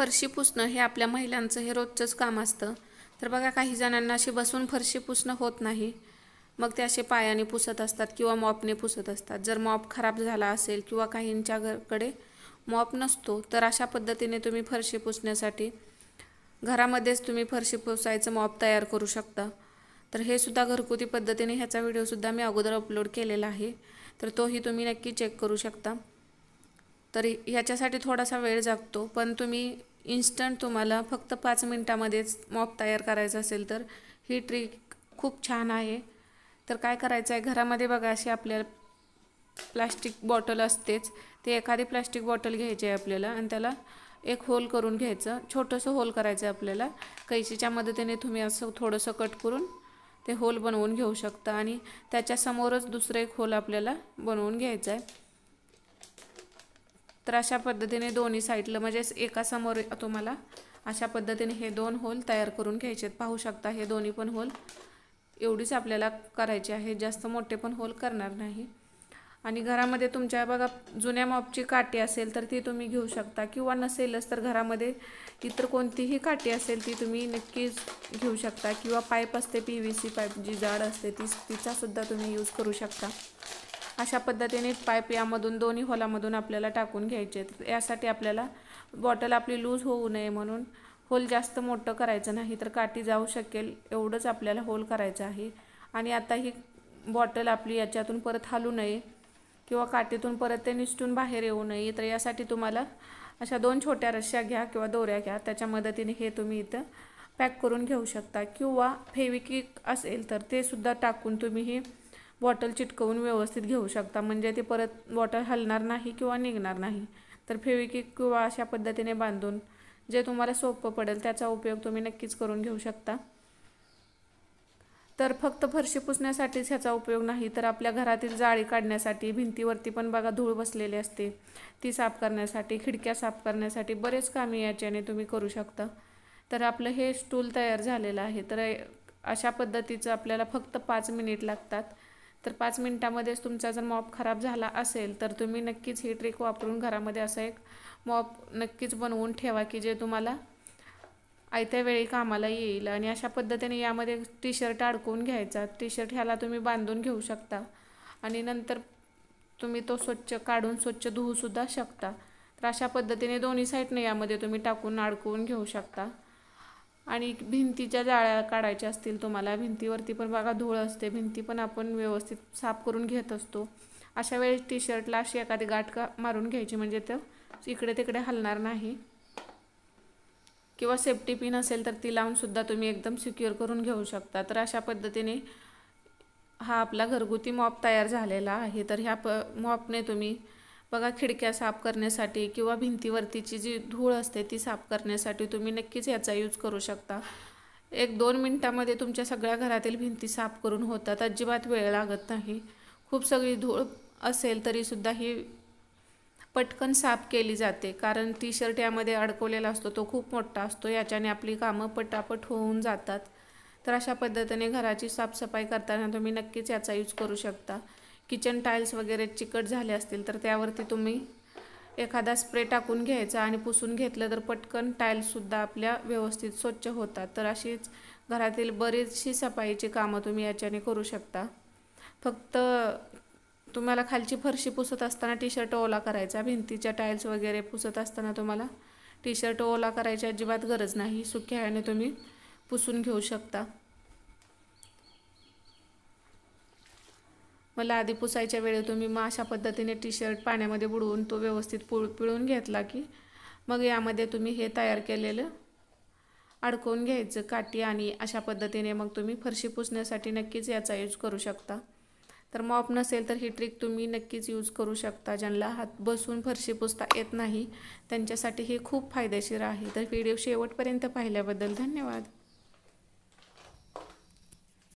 फरशी पुसणं हे आपल्या महिलांचं हे रोजचंच काम असतं तर बघा काही जणांना अशी बसून फरशी पुसणं होत नाही मग ते असे पायाने पुसत असतात किंवा मॉपने पुसत असतात जर मॉप खराब झाला असेल किंवा काहींच्या घरकडे मॉप नसतो तर अशा पद्धतीने तुम्ही फरशी पुसण्यासाठी घरामध्येच तुम्ही फरशी पुसायचं मॉप तयार करू शकता तर हे सुद्धा घरगुती पद्धतीने ह्याचा व्हिडिओसुद्धा मी अगोदर अपलोड केलेला आहे तर तोही तुम्ही नक्की चेक करू शकता तर ह्याच्यासाठी थोडासा वेळ जागतो पण तुम्ही इन्स्टंट तुम्हाला फक्त पाच मिनटामध्येच मॉप तयार करायचा असेल तर ही ट्रिक खूप छान आहे तर काय करायचं आहे घरामध्ये बघा अशी आपल्याला प्लास्टिक बॉटल असतेच ते एखादी प्लास्टिक बॉटल घ्यायची आहे आपल्याला आणि त्याला एक होल करून घ्यायचं छोटंसं होल करायचं आहे आपल्याला कैचीच्या मदतीने तुम्ही असं थोडंसं कट करून ते होल बनवून घेऊ शकता आणि त्याच्यासमोरच दुसरं एक होल आपल्याला बनवून घ्यायचं आहे तर अशा पद्धतीने दोन्ही साईडला म्हणजेच समोर तुम्हाला अशा पद्धतीने हे दोन होल तयार करून घ्यायचे आहेत पाहू शकता हे दोन्ही पण होल एवढीच आपल्याला करायची आहे जास्त मोठे पण होल करणार नाही आणि घरामध्ये तुमच्या बघा जुन्या मॉपची काठी असेल तर ती तुम्ही घेऊ शकता किंवा नसेलच तर घरामध्ये इतर कोणतीही काठी असेल ती तुम्ही नक्कीच घेऊ शकता किंवा पाईप असते पी व्ही सी पाईप जी जाड असते ती तिचासुद्धा तुम्ही यूज करू शकता अशा पद्धतीने पाईप यामधून दोन्ही होलामधून आपल्याला टाकून घ्यायचे यासाठी आपल्याला बॉटल आपली लूज होऊ नये म्हणून होल जास्त मोठं करायचं नाही तर काठी जाऊ शकेल एवढंच आपल्याला होल करायचं आहे आणि आता ही बॉटल आपली याच्यातून परत हालू नये किंवा काठीतून परत ते निसटून बाहेर येऊ नये तर यासाठी तुम्हाला अशा दोन छोट्या रश्या घ्या किंवा दोऱ्या घ्या त्याच्या मदतीने हे तुम्ही इथं पॅक करून घेऊ शकता किंवा फेविकिक असेल तर ते सुद्धा टाकून तुम्ही हे बॉटल चिटकवून व्यवस्थित घेऊ शकता म्हणजे ते परत बॉटल हलणार नाही किंवा निघणार नाही तर फेविकिक किंवा अशा पद्धतीने बांधून जे तुम्हाला सोपं पडेल त्याचा उपयोग तुम्ही नक्कीच करून घेऊ शकता तर फक्त फरशी पुसण्यासाठीच ह्याचा उपयोग नाही तर आपल्या घरातील जाळी काढण्यासाठी भिंतीवरती पण बघा धूळ बसलेली असते ती साफ करण्यासाठी खिडक्या साफ करण्यासाठी बरेच कामे याच्याने तुम्ही करू शकता तर आपलं हे स्टूल तयार झालेलं आहे तर अशा पद्धतीचं आपल्याला फक्त पाच मिनिट लागतात तर पाच मिनटामध्येच तुमचा जर मॉप खराब झाला असेल तर तुम्ही नक्कीच ही ट्रिक वापरून घरामध्ये असं एक मॉप नक्कीच बनवून ठेवा की जे तुम्हाला आयत्या वेळी कामाला येईल आणि अशा पद्धतीने यामध्ये टी शर्ट अडकवून घ्यायचा टी शर्ट ह्याला तुम्ही बांधून घेऊ शकता आणि नंतर तुम्ही तो स्वच्छ काढून स्वच्छ धुवूसुद्धा शकता तर अशा पद्धतीने दोन्ही साईडने यामध्ये तुम्ही टाकून अडकवून घेऊ शकता आणि भिंतीच्या जाळ्या काढायच्या असतील तुम्हाला भिंतीवरती पण बघा धूळ असते भिंती पण आपण व्यवस्थित साफ करून घेत असतो अशा वेळेस टी शर्टला अशी एखादी गाठ का मारून घ्यायची म्हणजे तर इकडे तिकडे हलणार नाही किंवा सेफ्टी पिन असेल तर ती लावूनसुद्धा तुम्ही एकदम सिक्युअर करून घेऊ शकता तर अशा पद्धतीने हा आपला घरगुती मॉप तयार झालेला आहे तर ह्या प मॉपने तुम्ही बघा खिडक्या साफ करण्यासाठी किंवा भिंतीवरतीची जी धूळ असते ती साफ करण्यासाठी तुम्ही नक्कीच याचा यूज करू शकता एक दोन मिनटामध्ये तुमच्या सगळ्या घरातील भिंती साफ करून होतात अजिबात वेळ लागत नाही खूप सगळी धूळ असेल तरीसुद्धा ही पटकन साफ केली जाते कारण टी शर्ट यामध्ये अडकवलेला असतो तो खूप मोठा असतो याच्याने आपली कामं पटापट होऊन जातात तर अशा पद्धतीने घराची साफसफाई करताना तुम्ही नक्कीच याचा यूज करू शकता किचन टाईल्स वगैरे चिकट झाले असतील तर त्यावरती तुम्ही एखादा स्प्रे टाकून घ्यायचा आणि पुसून घेतलं तर पटकन टाईल्ससुद्धा आपल्या व्यवस्थित स्वच्छ होतात तर अशीच घरातील बरीचशी सफाईची कामं तुम्ही याच्याने करू शकता फक्त तुम्हाला खालची फरशी पुसत असताना टी शर्ट ओला करायचा भिंतीच्या टाईल्स वगैरे पुसत असताना तुम्हाला टी शर्ट ओला करायची अजिबात गरज नाही सुख्या याने तुम्ही पुसून घेऊ शकता मला आधी पुसायच्या वेळेतून तुम्ही मग अशा पद्धतीने टी शर्ट पाण्यामध्ये बुडवून तो व्यवस्थित पुळ पिळून घेतला की मग यामध्ये तुम्ही हे तयार केलेलं अडकवून घ्यायचं काठी आणि अशा पद्धतीने मग तुम्ही फरशी पुसण्यासाठी नक्कीच याचा यूज करू शकता तर मॉप नसेल तर ही ट्रिक तुम्ही नक्कीच यूज करू शकता ज्यांना हात बसून फरशी पुसता येत नाही त्यांच्यासाठी हे खूप फायदेशीर आहे तर व्हिडिओ शेवटपर्यंत पाहिल्याबद्दल धन्यवाद